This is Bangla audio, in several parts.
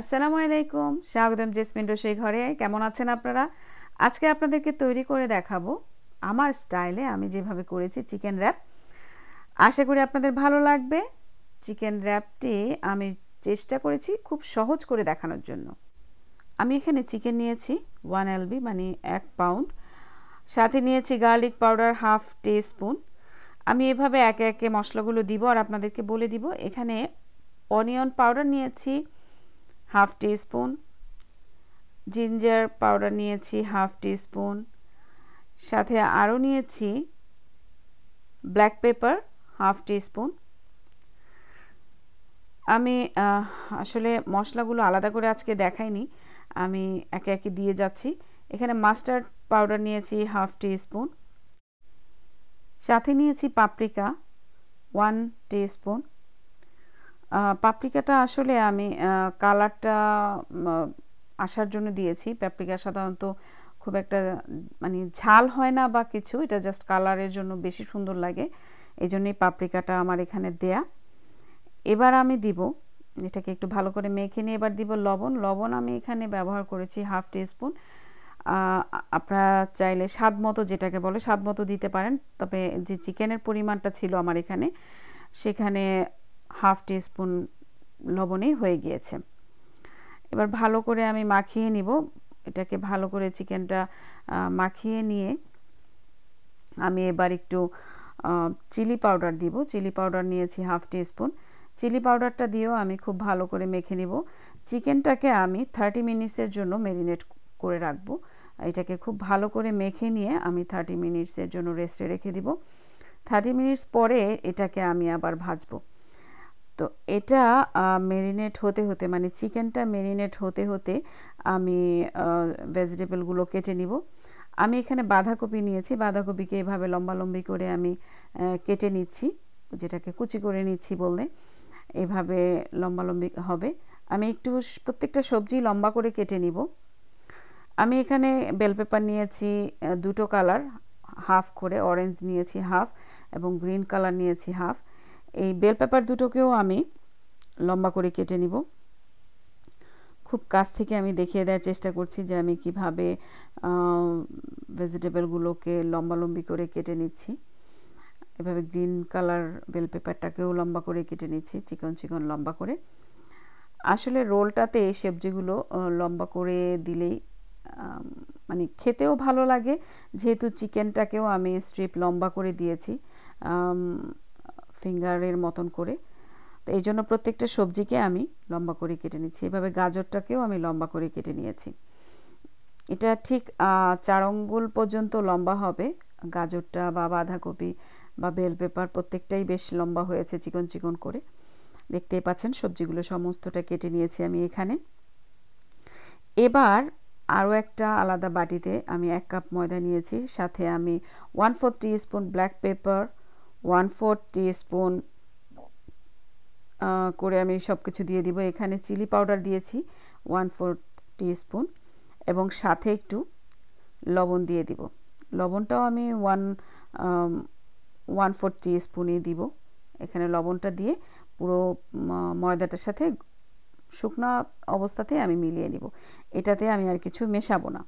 আসসালামু আলাইকুম স্বাগতম জেসমিন রসই ঘরে কেমন আছেন আপনারা আজকে আপনাদেরকে তৈরি করে দেখাবো আমার স্টাইলে আমি যেভাবে করেছি চিকেন র্যাপ আশা করি আপনাদের ভালো লাগবে চিকেন র্যাপটি আমি চেষ্টা করেছি খুব সহজ করে দেখানোর জন্য আমি এখানে চিকেন নিয়েছি ওয়ান এলবি মানে এক পাউন্ড সাথে নিয়েছি garlic powder half teaspoon আমি এভাবে একে একে মশলাগুলো দিব আর আপনাদেরকে বলে দিব এখানে অনিয়ন পাউডার নিয়েছি হাফ টিস্পুন জিঞ্জার পাউডার নিয়েছি হাফ টিস্পুন সাথে আরও নিয়েছি ব্ল্যাক পেপার হাফ টিস্পুন আমি আসলে মশলাগুলো আলাদা করে আজকে দেখাইনি আমি একে একে দিয়ে যাচ্ছি এখানে মাস্টার্ড পাউডার নিয়েছি হাফ টিস্পুন সাথে নিয়েছি পাপরিকা ওয়ান টিস্পুন পাপরিকাটা আসলে আমি কালারটা আসার জন্য দিয়েছি পাপরিকা সাধারণত খুব একটা মানে ঝাল হয় না বা কিছু এটা জাস্ট কালারের জন্য বেশি সুন্দর লাগে এই জন্যই পাপরিকাটা আমার এখানে দেয়া এবার আমি দিব এটাকে একটু ভালো করে মেখে নিয়ে এবার দিব লবণ লবণ আমি এখানে ব্যবহার করেছি হাফ টিস্পুন আপনারা চাইলে স্বাদ মতো যেটাকে বলে স্বাদ মতো দিতে পারেন তবে যে চিকেনের পরিমাণটা ছিল আমার এখানে সেখানে হাফ টিস্পুন লবণেই হয়ে গিয়েছে এবার ভালো করে আমি মাখিয়ে নিব এটাকে ভালো করে চিকেনটা মাখিয়ে নিয়ে আমি এবার একটু চিলি পাউডার দিব চিলি পাউডার নিয়েছি হাফ টিস্পুন চিলি পাউডারটা দিয়েও আমি খুব ভালো করে মেখে নিব চিকেনটাকে আমি থার্টি মিনিটসের জন্য ম্যারিনেট করে রাখবো এটাকে খুব ভালো করে মেখে নিয়ে আমি থার্টি মিনিটসের জন্য রেস্টে রেখে দিব থার্টি মিনিটস পরে এটাকে আমি আবার ভাজবো এটা মেরিনেট হতে হতে মানে চিকেনটা মেরিনেট হতে হতে আমি ভেজিটেবলগুলো কেটে নিব আমি এখানে বাঁধাকপি নিয়েছি বাঁধাকপিকে এভাবে লম্বা লম্বি করে আমি কেটে নিচ্ছি যেটাকে কুচি করে নিচ্ছি বললে এভাবে লম্বা লম্বি হবে আমি একটু প্রত্যেকটা সবজি লম্বা করে কেটে নিব আমি এখানে বেল পেপার নিয়েছি দুটো কালার হাফ করে অরেঞ্জ নিয়েছি হাফ এবং গ্রিন কালার নিয়েছি হাফ এই বেল পেপার দুটোকেও আমি লম্বা করে কেটে নিব খুব কাছ থেকে আমি দেখিয়ে দেওয়ার চেষ্টা করছি যে আমি কিভাবে ভেজিটেবলগুলোকে লম্বালম্বি করে কেটে নিচ্ছি এভাবে গ্রিন কালার বেল পেপারটাকেও লম্বা করে কেটে নিচ্ছি চিকন চিকন লম্বা করে আসলে রোলটাতে সবজিগুলো লম্বা করে দিলেই মানে খেতেও ভালো লাগে যেহেতু চিকেনটাকেও আমি স্ট্রিপ লম্বা করে দিয়েছি ফিঙ্গারের মতন করে তো এই জন্য প্রত্যেকটা সবজিকে আমি লম্বা করে কেটে নিচ্ছি এভাবে গাজরটাকেও আমি লম্বা করে কেটে নিয়েছি এটা ঠিক চার আঙ্গুল পর্যন্ত লম্বা হবে গাজরটা বা বাঁধাকপি বা বেল পেপার প্রত্যেকটাই বেশ লম্বা হয়েছে চিকন চিকন করে দেখতেই পাচ্ছেন সবজিগুলো সমস্তটা কেটে নিয়েছি আমি এখানে এবার আরও একটা আলাদা বাটিতে আমি এক কাপ ময়দা নিয়েছি সাথে আমি one four teaspoon black pepper one four teaspoon করে আমি সব কিছু দিয়ে দিব এখানে চিলি পাউডার দিয়েছি ওয়ান ফোর স্পুন এবং সাথে একটু লবণ দিয়ে দিব লবণটাও আমি ওয়ান ওয়ান ফোর স্পুনই দিব এখানে লবণটা দিয়ে পুরো ময়দাটার সাথে শুকনা অবস্থাতে আমি মিলিয়ে নিব এটাতে আমি আর কিছু মেশাবো না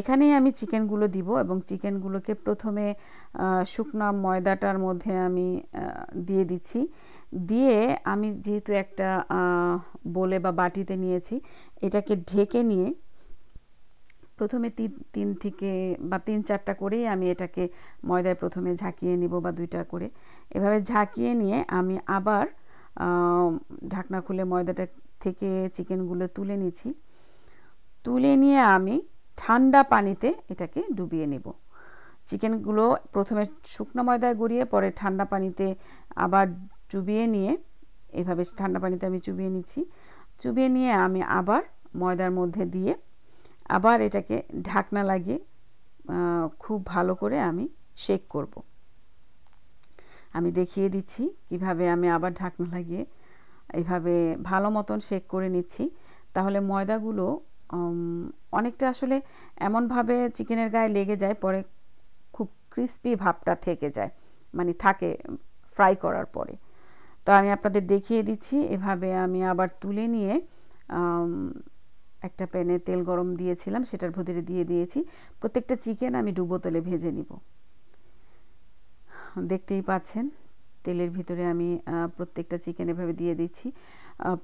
এখানেই আমি চিকেনগুলো দিব এবং চিকেনগুলোকে প্রথমে শুকনো ময়দাটার মধ্যে আমি দিয়ে দিচ্ছি দিয়ে আমি যেহেতু একটা বলে বা বাটিতে নিয়েছি এটাকে ঢেকে নিয়ে প্রথমে তিন তিন থেকে বা তিন চারটা করেই আমি এটাকে ময়দায় প্রথমে ঝাঁকিয়ে নিব বা দুইটা করে এভাবে ঝাঁকিয়ে নিয়ে আমি আবার ঢাকনা খুলে ময়দাটা থেকে চিকেনগুলো তুলে নিচ্ছি তুলে নিয়ে আমি ঠান্ডা পানিতে এটাকে ডুবিয়ে নেব চিকেনগুলো প্রথমে শুকনো ময়দায় গড়িয়ে পরে ঠান্ডা পানিতে আবার চুবিয়ে নিয়ে এভাবে ঠান্ডা পানিতে আমি চুবিয়ে নিচ্ছি চুবিয়ে নিয়ে আমি আবার ময়দার মধ্যে দিয়ে আবার এটাকে ঢাকনা লাগিয়ে খুব ভালো করে আমি শেক করব আমি দেখিয়ে দিচ্ছি কিভাবে আমি আবার ঢাকনা লাগিয়ে এভাবে ভালো মতন শেক করে নিচ্ছি তাহলে ময়দাগুলো অনেকটা আসলে এমনভাবে চিকেনের গায়ে লেগে যায় পরে খুব ক্রিস্পি ভাবটা থেকে যায় মানে থাকে ফ্রাই করার পরে তো আমি আপনাদের দেখিয়ে দিচ্ছি এভাবে আমি আবার তুলে নিয়ে একটা প্যানে তেল গরম দিয়েছিলাম সেটার ভিতরে দিয়ে দিয়েছি প্রত্যেকটা চিকেন আমি ডুবো তেলে ভেজে নিব দেখতেই পাচ্ছেন তেলের ভিতরে আমি প্রত্যেকটা চিকেন এভাবে দিয়ে দিচ্ছি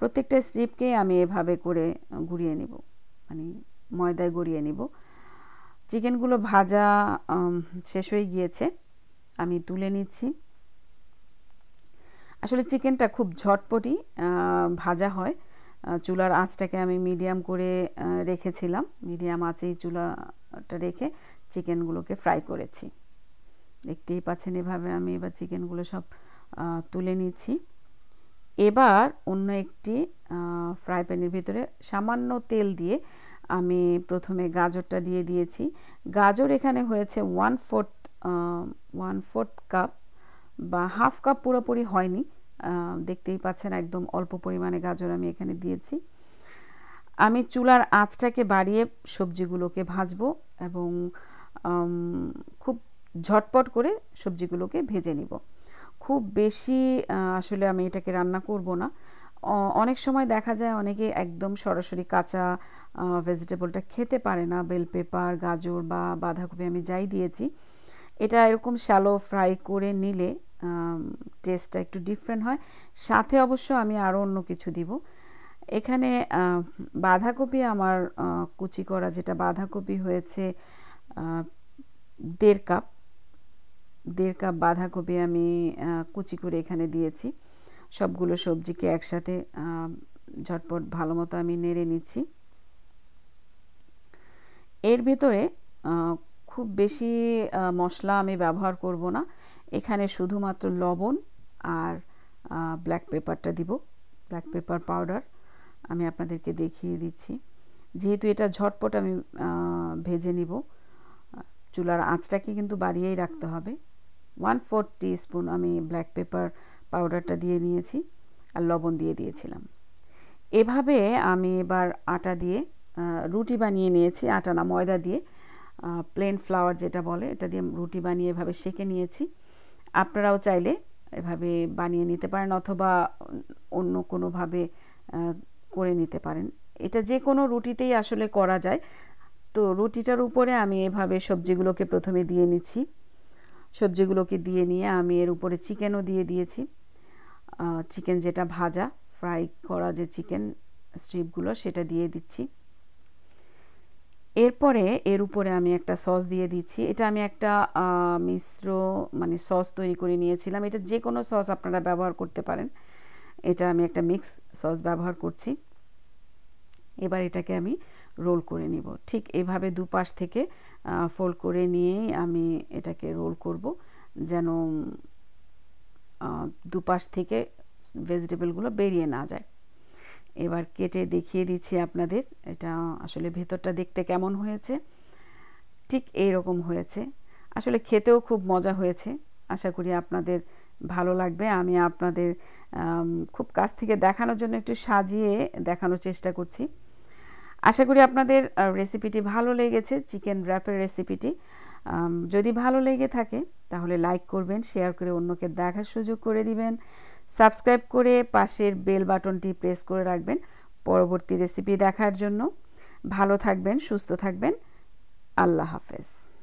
প্রত্যেকটা স্ট্রিপকেই আমি এভাবে করে ঘুরিয়ে নেবো মানে ময়দায় গড়িয়ে নিব চিকেনগুলো ভাজা শেষ হয়ে গিয়েছে আমি তুলে নিচ্ছি আসলে চিকেনটা খুব ঝটপটি ভাজা হয় চুলার আঁচটাকে আমি মিডিয়াম করে রেখেছিলাম মিডিয়াম আঁচেই চুলাটা রেখে চিকেনগুলোকে ফ্রাই করেছি দেখতেই পাচ্ছেন এভাবে আমি এবার চিকেনগুলো সব তুলে নিচ্ছি এবার অন্য একটি ফ্রাই প্যানের ভিতরে সামান্য তেল দিয়ে আমি প্রথমে গাজরটা দিয়ে দিয়েছি গাজর এখানে হয়েছে one fourth one fourth cup বা হাফ কাপ পুরোপুরি হয়নি দেখতেই পাচ্ছেন একদম অল্প পরিমাণে গাজর আমি এখানে দিয়েছি আমি চুলার আঁচটাকে বাড়িয়ে সবজিগুলোকে ভাজবো এবং খুব ঝটপট করে সবজিগুলোকে ভেজে নিব খুব বেশি আসলে আমি এটাকে রান্না করব না অনেক সময় দেখা যায় অনেকে একদম সরাসরি কাঁচা ভেজিটেবলটা খেতে পারে না বেল পেপার গাজর বা বাঁধাকপি আমি যাই দিয়েছি এটা এরকম শ্যালো ফ্রাই করে নিলে টেস্টটা একটু ডিফারেন্ট হয় সাথে অবশ্য আমি আরও অন্য কিছু দিব এখানে বাঁধাকপি আমার কুচি করা যেটা বাঁধাকপি হয়েছে দেড় কাপ দেড় কাপ বাঁধাকপি আমি কুচি করে এখানে দিয়েছি সবগুলো সবজিকে একসাথে ঝটপট ভালো মতো আমি নেড়ে নিচ্ছি এর ভেতরে খুব বেশি মশলা আমি ব্যবহার করব না এখানে শুধুমাত্র লবণ আর ব্ল্যাক পেপারটা দিব ব্ল্যাক পেপার পাউডার আমি আপনাদেরকে দেখিয়ে দিচ্ছি যেহেতু এটা ঝটপট আমি ভেজে নিব চুলার আঁচটাকে কিন্তু বাড়িয়েই রাখতে হবে ওয়ান ফোর স্পুন আমি ব্ল্যাক পেপার পাউডারটা দিয়ে নিয়েছি আর লবণ দিয়ে দিয়েছিলাম এভাবে আমি এবার আটা দিয়ে রুটি বানিয়ে নিয়েছি আটা না ময়দা দিয়ে প্লেন ফ্লাওয়ার যেটা বলে এটা দিয়ে রুটি বানিয়ে এভাবে সেঁকে নিয়েছি আপনারাও চাইলে এভাবে বানিয়ে নিতে পারেন অথবা অন্য কোনোভাবে করে নিতে পারেন এটা যে কোনো রুটিতেই আসলে করা যায় তো রুটিটার উপরে আমি এভাবে সবজিগুলোকে প্রথমে দিয়ে নিচ্ছি সবজিগুলোকে দিয়ে নিয়ে আমি এর উপরে চিকেনও দিয়ে দিয়েছি চিকেন যেটা ভাজা ফ্রাই করা যে চিকেন স্ট্রিপগুলো সেটা দিয়ে দিচ্ছি এরপরে এর উপরে আমি একটা সস দিয়ে দিচ্ছি এটা আমি একটা মিশ্র মানে সস তৈরি করে নিয়েছিলাম এটা যে কোনো সস আপনারা ব্যবহার করতে পারেন এটা আমি একটা মিক্স সস ব্যবহার করছি এবার এটাকে আমি রোল করে নিব ঠিক এভাবে দুপাশ থেকে ফোল্ড করে নিয়েই আমি এটাকে রোল করব যেন দুপাশ থেকে ভেজিটেবলগুলো বেরিয়ে না যায় এবার কেটে দেখিয়ে দিচ্ছি আপনাদের এটা আসলে ভেতরটা দেখতে কেমন হয়েছে ঠিক এই রকম হয়েছে আসলে খেতেও খুব মজা হয়েছে আশা করি আপনাদের ভালো লাগবে আমি আপনাদের খুব কাছ থেকে দেখানোর জন্য একটু সাজিয়ে দেখানোর চেষ্টা করছি আশা করি আপনাদের রেসিপিটি ভালো লেগেছে চিকেন র্যাপের রেসিপিটি যদি ভালো লেগে থাকে তাহলে লাইক করবেন শেয়ার করে অন্যকে দেখার সুযোগ করে দিবেন সাবস্ক্রাইব করে পাশের বেল বাটনটি প্রেস করে রাখবেন পরবর্তী রেসিপি দেখার জন্য ভালো থাকবেন সুস্থ থাকবেন আল্লাহ হাফেজ